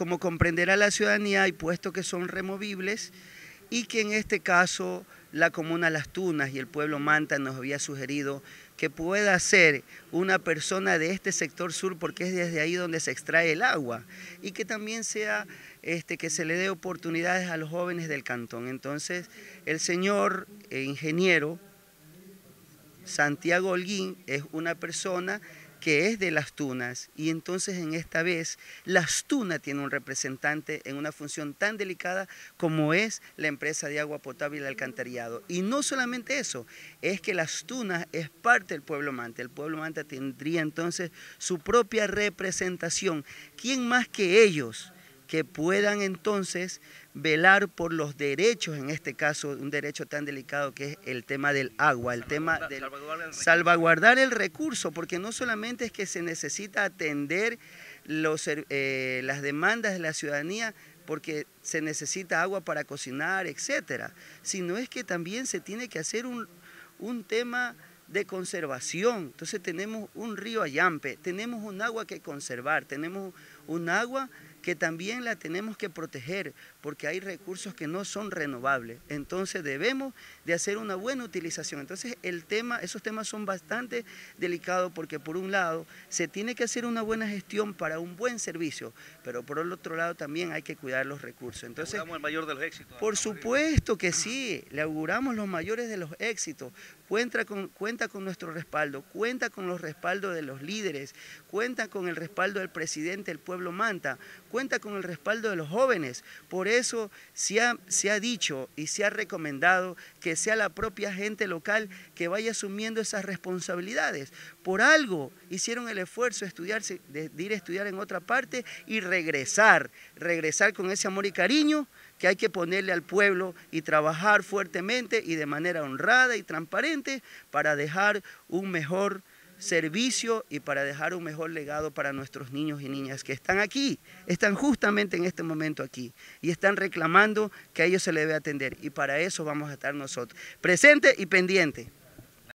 como comprenderá la ciudadanía, y puesto que son removibles y que en este caso la comuna Las Tunas y el pueblo Manta nos había sugerido que pueda ser una persona de este sector sur porque es desde ahí donde se extrae el agua y que también sea este, que se le dé oportunidades a los jóvenes del cantón. Entonces el señor eh, ingeniero Santiago Holguín es una persona que es de las tunas, y entonces en esta vez las tunas tiene un representante en una función tan delicada como es la empresa de agua potable y alcantarillado. Y no solamente eso, es que las tunas es parte del pueblo mante, el pueblo Manta tendría entonces su propia representación, ¿quién más que ellos? que puedan entonces velar por los derechos, en este caso un derecho tan delicado que es el tema del agua, el tema de salvaguardar el recurso, porque no solamente es que se necesita atender los, eh, las demandas de la ciudadanía, porque se necesita agua para cocinar, etcétera, sino es que también se tiene que hacer un, un tema de conservación. Entonces tenemos un río Ayampe, tenemos un agua que conservar, tenemos un agua que también la tenemos que proteger porque hay recursos que no son renovables. Entonces debemos de hacer una buena utilización. Entonces el tema, esos temas son bastante delicados porque por un lado se tiene que hacer una buena gestión para un buen servicio, pero por el otro lado también hay que cuidar los recursos. Entonces, el mayor de los éxitos. Por supuesto que sí, le auguramos los mayores de los éxitos cuenta con, cuenta con nuestro respaldo, cuenta con los respaldos de los líderes, cuenta con el respaldo del presidente del pueblo Manta, cuenta con el respaldo de los jóvenes. Por eso se ha, dicho y se ha recomendado que sea la propia gente local que vaya asumiendo esas responsabilidades. Por algo hicieron el esfuerzo de, de ir a estudiar en otra parte y regresar, regresar con ese amor y cariño que hay que ponerle al pueblo y trabajar fuertemente y de manera honrada y transparente para dejar un mejor servicio y para dejar un mejor legado para nuestros niños y niñas que están aquí, están justamente en este momento aquí y están reclamando que a ellos se les debe atender y para eso vamos a estar nosotros, presente y pendiente.